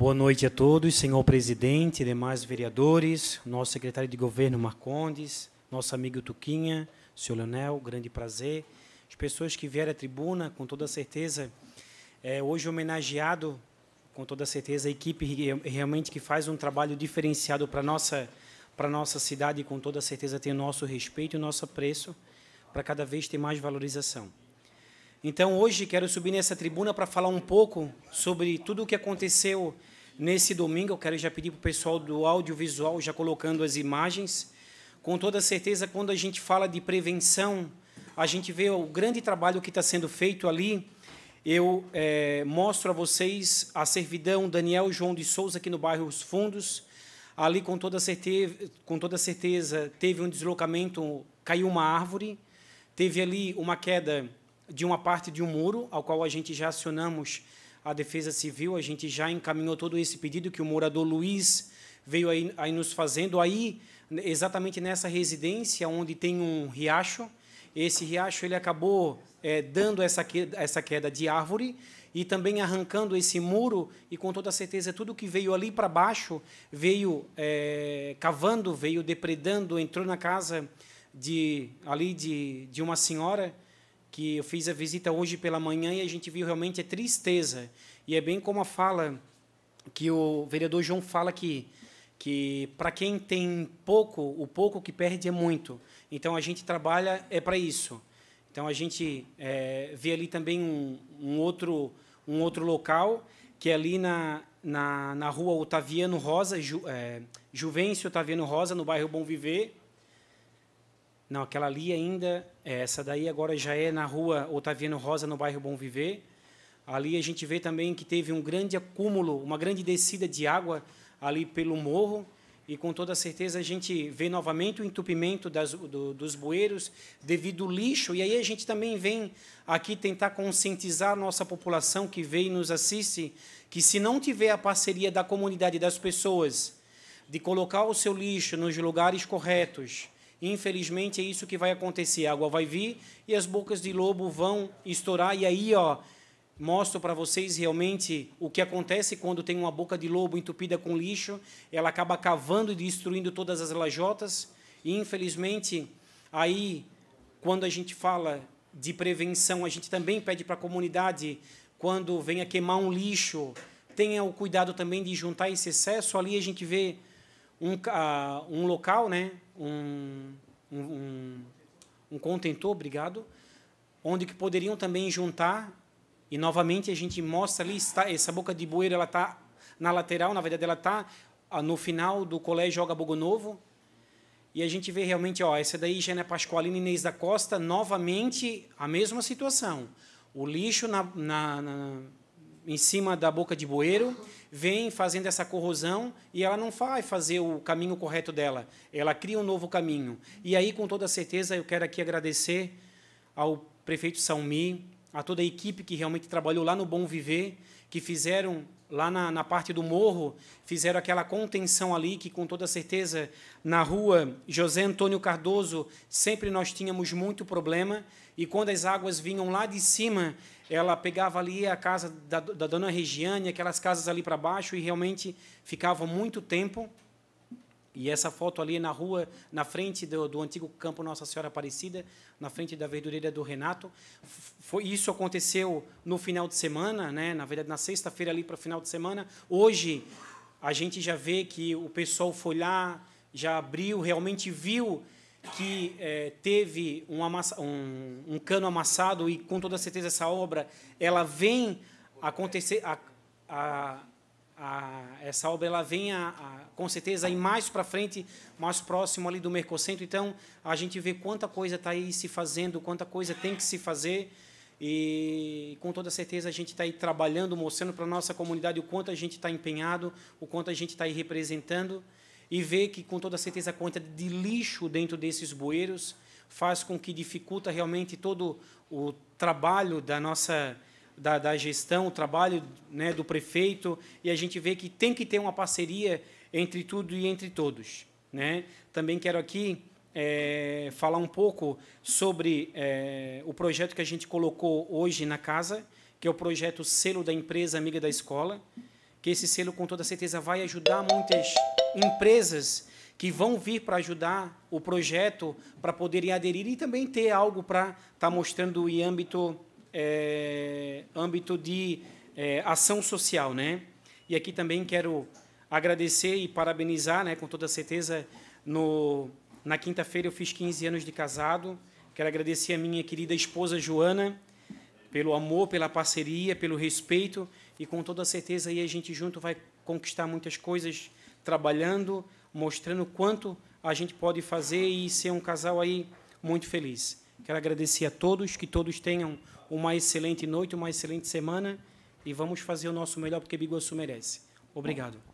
Boa noite a todos, senhor presidente, demais vereadores, nosso secretário de governo Marcondes, nosso amigo Tuquinha, senhor Leonel, grande prazer. As pessoas que vieram à tribuna, com toda certeza, é, hoje homenageado, com toda certeza, a equipe é realmente que faz um trabalho diferenciado para a nossa, nossa cidade, com toda certeza tem o nosso respeito e o nosso apreço, para cada vez ter mais valorização. Então, hoje quero subir nessa tribuna para falar um pouco sobre tudo o que aconteceu nesse domingo. Eu quero já pedir para o pessoal do audiovisual já colocando as imagens. Com toda certeza, quando a gente fala de prevenção, a gente vê o grande trabalho que está sendo feito ali. Eu é, mostro a vocês a servidão Daniel João de Souza aqui no bairro Os Fundos. Ali, com toda certeza, com toda certeza teve um deslocamento, caiu uma árvore, teve ali uma queda de uma parte de um muro, ao qual a gente já acionamos a Defesa Civil, a gente já encaminhou todo esse pedido que o morador Luiz veio aí, aí nos fazendo. Aí, exatamente nessa residência, onde tem um riacho, esse riacho ele acabou é, dando essa queda, essa queda de árvore e também arrancando esse muro e com toda certeza tudo que veio ali para baixo veio é, cavando veio depredando entrou na casa de ali de, de uma senhora que eu fiz a visita hoje pela manhã e a gente viu realmente a tristeza. E é bem como a fala que o vereador João fala aqui, que para quem tem pouco, o pouco que perde é muito. Então a gente trabalha é para isso. Então a gente é, vê ali também um, um, outro, um outro local, que é ali na, na, na rua Otaviano Rosa, Ju, é, Juvencio Otaviano Rosa, no bairro Bom Viver, não, aquela ali ainda, é essa daí agora já é na rua Otaviano Rosa, no bairro Bom Viver. Ali a gente vê também que teve um grande acúmulo, uma grande descida de água ali pelo morro. E com toda certeza a gente vê novamente o entupimento das, do, dos bueiros devido ao lixo. E aí a gente também vem aqui tentar conscientizar a nossa população que veio e nos assiste que se não tiver a parceria da comunidade das pessoas de colocar o seu lixo nos lugares corretos, Infelizmente é isso que vai acontecer. A água vai vir e as bocas de lobo vão estourar e aí, ó, mostro para vocês realmente o que acontece quando tem uma boca de lobo entupida com lixo, ela acaba cavando e destruindo todas as lajotas. E infelizmente, aí quando a gente fala de prevenção, a gente também pede para a comunidade quando venha queimar um lixo, tenha o cuidado também de juntar esse excesso. Ali a gente vê um, uh, um local, né, um, um, um contentor, obrigado, onde que poderiam também juntar, e novamente a gente mostra ali, está, essa boca de bueiro ela está na lateral, na verdade ela está ah, no final do Colégio Joga Bogo Novo, e a gente vê realmente, ó, essa daí, Jana é Pascoalina Inês da Costa, novamente a mesma situação. O lixo na, na, na em cima da boca de bueiro, vem fazendo essa corrosão e ela não vai fazer o caminho correto dela. Ela cria um novo caminho. E aí, com toda certeza, eu quero aqui agradecer ao prefeito Salmi, a toda a equipe que realmente trabalhou lá no Bom Viver, que fizeram lá na, na, parte do morro, fizeram aquela contenção ali, que com toda certeza na rua José Antônio Cardoso sempre nós tínhamos muito problema, e quando as águas vinham lá de cima, ela pegava ali a casa da, da dona Regiane, aquelas casas ali para baixo, e realmente ficava muito tempo. E essa foto ali na rua, na frente do, do, antigo campo Nossa Senhora Aparecida, na frente da verdureira do Renato. Foi, isso aconteceu no final de semana, né? na verdade, na sexta-feira ali para o final de semana. Hoje, a gente já vê que o pessoal foi lá, já abriu, realmente viu que é, teve um, amassa, um, um, cano amassado e, com toda certeza, essa obra ela vem acontecer... A, a, a, essa obra ela vem, a, a, com certeza, aí mais para frente, mais próximo ali do Mercosul Então, a gente vê quanta coisa está aí se fazendo, quanta coisa tem que se fazer. E com toda certeza a gente está aí trabalhando, mostrando para a nossa comunidade o quanto a gente está empenhado, o quanto a gente está aí representando. E ver que, com toda certeza, a quantidade de lixo dentro desses bueiros faz com que dificulta realmente todo o trabalho da nossa da, da gestão, o trabalho né, do prefeito, e a gente vê que tem que ter uma parceria entre tudo e entre todos. Né? Também quero aqui é, falar um pouco sobre é, o projeto que a gente colocou hoje na casa, que é o projeto Selo da Empresa Amiga da Escola, que esse selo, com toda certeza, vai ajudar muitas empresas que vão vir para ajudar o projeto, para poderem aderir e também ter algo para estar tá mostrando em âmbito é, âmbito de é, ação social, né? E aqui também quero agradecer e parabenizar, né, com toda certeza, no, na quinta-feira eu fiz 15 anos de casado. Quero agradecer a minha querida esposa Joana pelo amor, pela parceria, pelo respeito e com toda certeza aí a gente junto vai conquistar muitas coisas trabalhando, mostrando quanto a gente pode fazer e ser um casal aí muito feliz. Quero agradecer a todos, que todos tenham uma excelente noite, uma excelente semana e vamos fazer o nosso melhor porque Biguaçu merece. Obrigado.